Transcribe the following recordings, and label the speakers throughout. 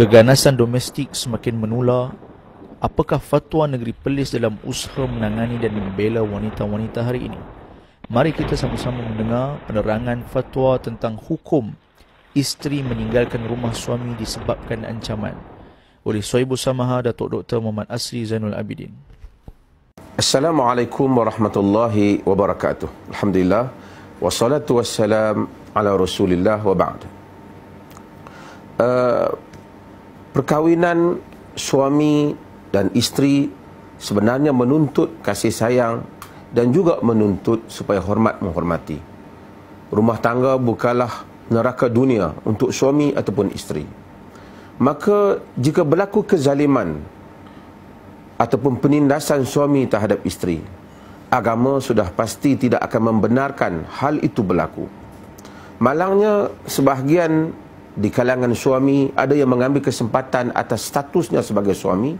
Speaker 1: Keganasan domestik semakin menular. Apakah fatwa negeri Perlis dalam usaha menangani dan membela wanita-wanita hari ini? Mari kita sama-sama mendengar penerangan fatwa tentang hukum isteri meninggalkan rumah suami disebabkan ancaman oleh Soebo Samaha Datuk Dr. Muhammad Asri Zainul Abidin.
Speaker 2: Assalamualaikum warahmatullahi wabarakatuh. Alhamdulillah. Wassalatu wassalam ala Rasulillah wa ba'du. Uh, Perkahwinan suami dan isteri sebenarnya menuntut kasih sayang dan juga menuntut supaya hormat menghormati. Rumah tangga bukanlah neraka dunia untuk suami ataupun isteri. Maka jika berlaku kezaliman ataupun penindasan suami terhadap isteri, agama sudah pasti tidak akan membenarkan hal itu berlaku. Malangnya sebahagian di kalangan suami ada yang mengambil kesempatan atas statusnya sebagai suami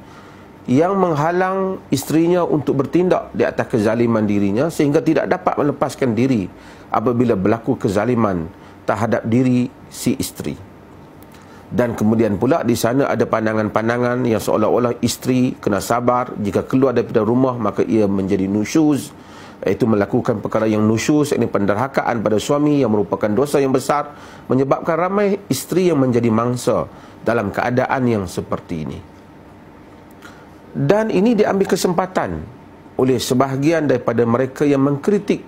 Speaker 2: yang menghalang istrinya untuk bertindak di atas kezaliman dirinya sehingga tidak dapat melepaskan diri apabila berlaku kezaliman terhadap diri si isteri. Dan kemudian pula di sana ada pandangan-pandangan yang seolah-olah isteri kena sabar jika keluar daripada rumah maka ia menjadi nusyuz, iaitu melakukan perkara yang nusyus ini penderhakaan pada suami yang merupakan dosa yang besar menyebabkan ramai isteri yang menjadi mangsa dalam keadaan yang seperti ini dan ini diambil kesempatan oleh sebahagian daripada mereka yang mengkritik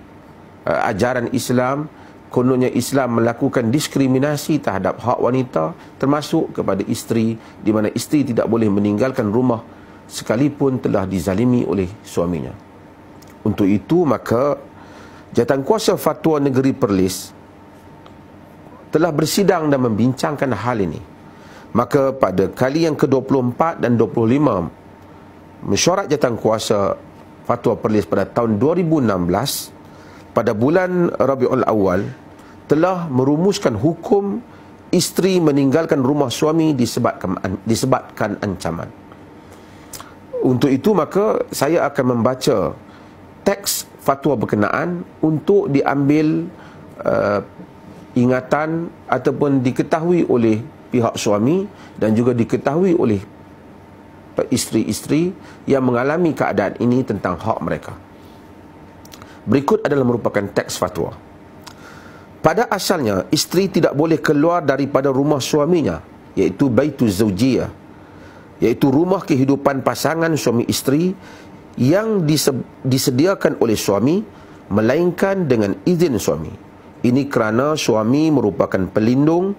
Speaker 2: uh, ajaran Islam kononnya Islam melakukan diskriminasi terhadap hak wanita termasuk kepada isteri di mana isteri tidak boleh meninggalkan rumah sekalipun telah dizalimi oleh suaminya untuk itu maka jawatan kuasa fatwa negeri Perlis telah bersidang dan membincangkan hal ini. Maka pada kali yang ke-24 dan 25 mesyuarat jawatan kuasa fatwa Perlis pada tahun 2016 pada bulan Rabiul Awal telah merumuskan hukum isteri meninggalkan rumah suami disebabkan, disebabkan ancaman. Untuk itu maka saya akan membaca teks fatwa berkenaan untuk diambil uh, ingatan ataupun diketahui oleh pihak suami dan juga diketahui oleh isteri-isteri yang mengalami keadaan ini tentang hak mereka. Berikut adalah merupakan teks fatwa. Pada asalnya, isteri tidak boleh keluar daripada rumah suaminya, iaitu baitu zaujiyah, iaitu rumah kehidupan pasangan suami isteri yang disediakan oleh suami melainkan dengan izin suami. Ini kerana suami merupakan pelindung,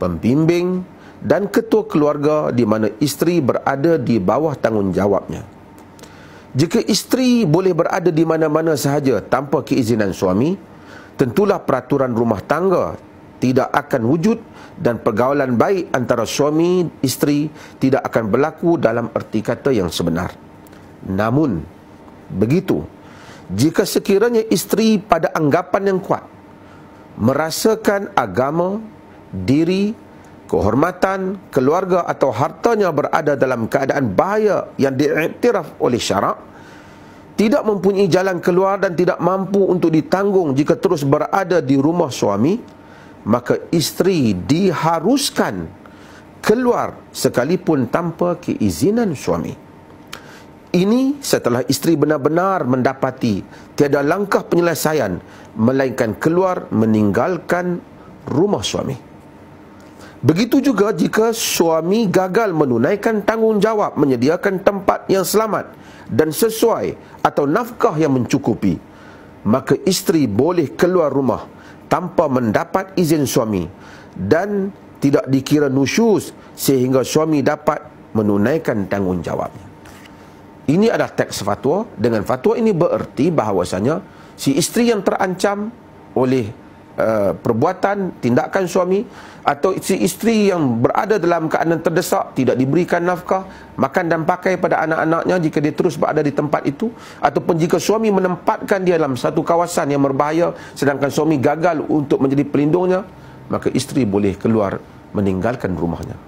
Speaker 2: pembimbing dan ketua keluarga di mana isteri berada di bawah tanggungjawabnya. Jika isteri boleh berada di mana-mana sahaja tanpa keizinan suami, tentulah peraturan rumah tangga tidak akan wujud dan pergaulan baik antara suami isteri tidak akan berlaku dalam erti kata yang sebenar. Namun begitu jika sekiranya isteri pada anggapan yang kuat merasakan agama, diri, kehormatan, keluarga atau hartanya berada dalam keadaan bahaya yang diiktiraf oleh syarak tidak mempunyai jalan keluar dan tidak mampu untuk ditanggung jika terus berada di rumah suami maka isteri diharuskan keluar sekalipun tanpa keizinan suami ini setelah isteri benar-benar mendapati tiada langkah penyelesaian melainkan keluar meninggalkan rumah suami. Begitu juga jika suami gagal menunaikan tanggungjawab menyediakan tempat yang selamat dan sesuai atau nafkah yang mencukupi, maka isteri boleh keluar rumah tanpa mendapat izin suami dan tidak dikira nusyus sehingga suami dapat menunaikan tanggungjawabnya ini adalah teks fatwa dengan fatwa ini bererti bahawasanya si isteri yang terancam oleh uh, perbuatan tindakan suami atau si isteri yang berada dalam keadaan terdesak tidak diberikan nafkah makan dan pakai pada anak-anaknya jika dia terus berada di tempat itu ataupun jika suami menempatkan dia dalam satu kawasan yang berbahaya sedangkan suami gagal untuk menjadi pelindungnya maka isteri boleh keluar meninggalkan rumahnya